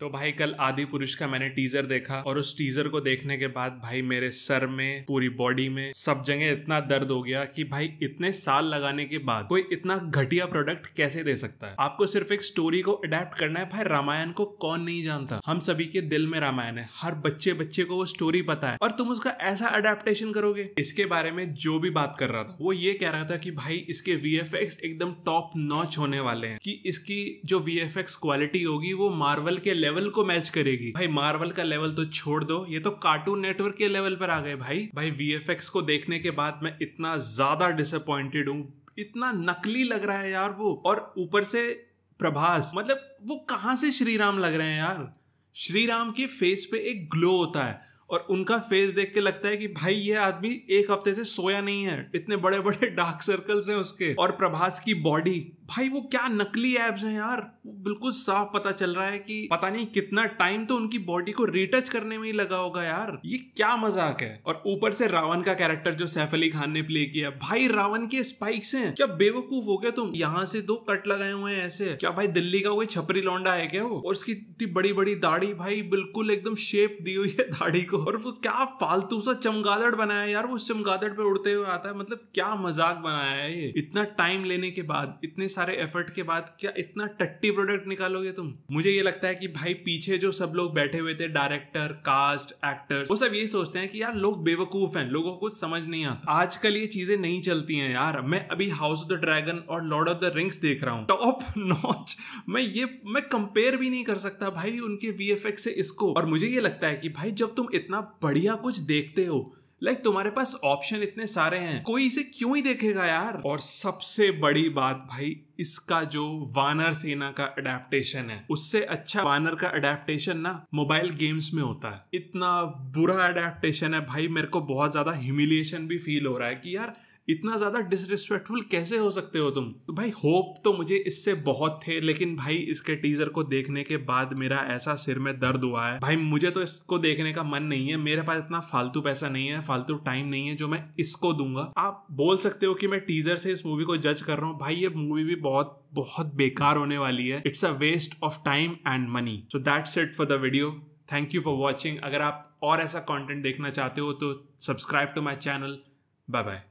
तो भाई कल आदि पुरुष का मैंने टीजर देखा और उस टीजर को देखने के बाद भाई मेरे सर में पूरी बॉडी में सब जगह इतना दर्द हो गया कि भाई इतने साल लगाने के बाद कोई इतना घटिया प्रोडक्ट कैसे दे सकता है आपको सिर्फ एक स्टोरी को अडेप्ट करना है भाई रामायण को कौन नहीं जानता हम सभी के दिल में रामायण है हर बच्चे बच्चे को वो स्टोरी पता है और तुम उसका ऐसा अडेप्टेशन करोगे इसके बारे में जो भी बात कर रहा था वो ये कह रहा था कि भाई इसके वी एकदम टॉप नॉच होने वाले हैं कि इसकी जो वी क्वालिटी होगी वो मार्वल के लेवल को मैच करेगी भाई मार्वल का लेवल तो छोड़ दो ये तो कार्टून नेटवर्क के लेवल पर आ गए भाई भाई वी को देखने के बाद मैं इतना ज्यादा डिसअपॉइंटेड हूँ इतना नकली लग रहा है यार वो और ऊपर से प्रभास मतलब वो कहाँ से श्रीराम लग रहे हैं यार श्रीराम के फेस पे एक ग्लो होता है और उनका फेस देख के लगता है कि भाई ये आदमी एक हफ्ते से सोया नहीं है इतने बड़े बड़े डार्क सर्कल्स हैं उसके और प्रभास की बॉडी भाई वो क्या नकली एब्स हैं यार बिल्कुल साफ पता चल रहा है कि पता नहीं कितना टाइम तो उनकी बॉडी को रिटच करने में ही लगा होगा यार ये क्या मजाक है और ऊपर से रावण का कैरेक्टर जो सैफ अली खान ने प्ले किया भाई रावण के स्पाइक्स हैं क्या बेवकूफ हो गया तुम यहाँ से दो कट लगाए हुए हैं ऐसे क्या भाई दिल्ली का कोई छपरी लौंडा है क्या वो और उसकी इतनी बड़ी बड़ी दाढ़ी भाई बिल्कुल एकदम शेप दी हुई है दाढ़ी को और वो क्या फालतू सा चमगादड़ बनाया यार वो चमगादड़ पे उड़ते हुए आता है मतलब क्या मजाक बनाया है ये इतना टाइम लेने के बाद इतने सारे एफर्ट के बाद क्या इतना टट्टी प्रोडक्ट निकालोगे तुम मुझे ये लगता है कि भाई पीछे जो सब लोग बैठे हुए थे डायरेक्टर कास्ट एक्टर वो सब ये सोचते हैं कि यार लोग बेवकूफ हैं लोगों को कुछ समझ नहीं आता आजकल ये चीजें नहीं चलती हैं यार मैं अभी हाउस ऑफ द ड्रैगन और लॉर्ड ऑफ द रिंग्स देख रहा हूँ टॉप नॉच मैं ये मैं कंपेयर भी नहीं कर सकता भाई उनके वी से इसको और मुझे ये लगता है कि भाई जब तुम इतना बढ़िया कुछ देखते हो लाइक like, तुम्हारे पास ऑप्शन इतने सारे हैं कोई इसे क्यों ही देखेगा यार और सबसे बड़ी बात भाई इसका जो वानर सेना का अडेप्टेशन है उससे अच्छा वानर का अडेप्टेशन ना मोबाइल गेम्स में होता है इतना बुरा अडेप्टेशन है भाई मेरे को बहुत ज्यादा ह्यूमिलिएशन भी फील हो रहा है कि यार इतना ज़्यादा डिसरिस्पेक्टफुल कैसे हो सकते हो तुम तो भाई होप तो मुझे इससे बहुत थे लेकिन भाई इसके टीजर को देखने के बाद मेरा ऐसा सिर में दर्द हुआ है भाई मुझे तो इसको देखने का मन नहीं है मेरे पास इतना फालतू पैसा नहीं है फालतू टाइम नहीं है जो मैं इसको दूंगा आप बोल सकते हो कि मैं टीजर से इस मूवी को जज कर रहा हूँ भाई ये मूवी भी बहुत बहुत बेकार होने वाली है it's a waste of time and money so that's it for the video thank you for watching अगर आप और ऐसा कॉन्टेंट देखना चाहते हो तो subscribe to my channel bye bye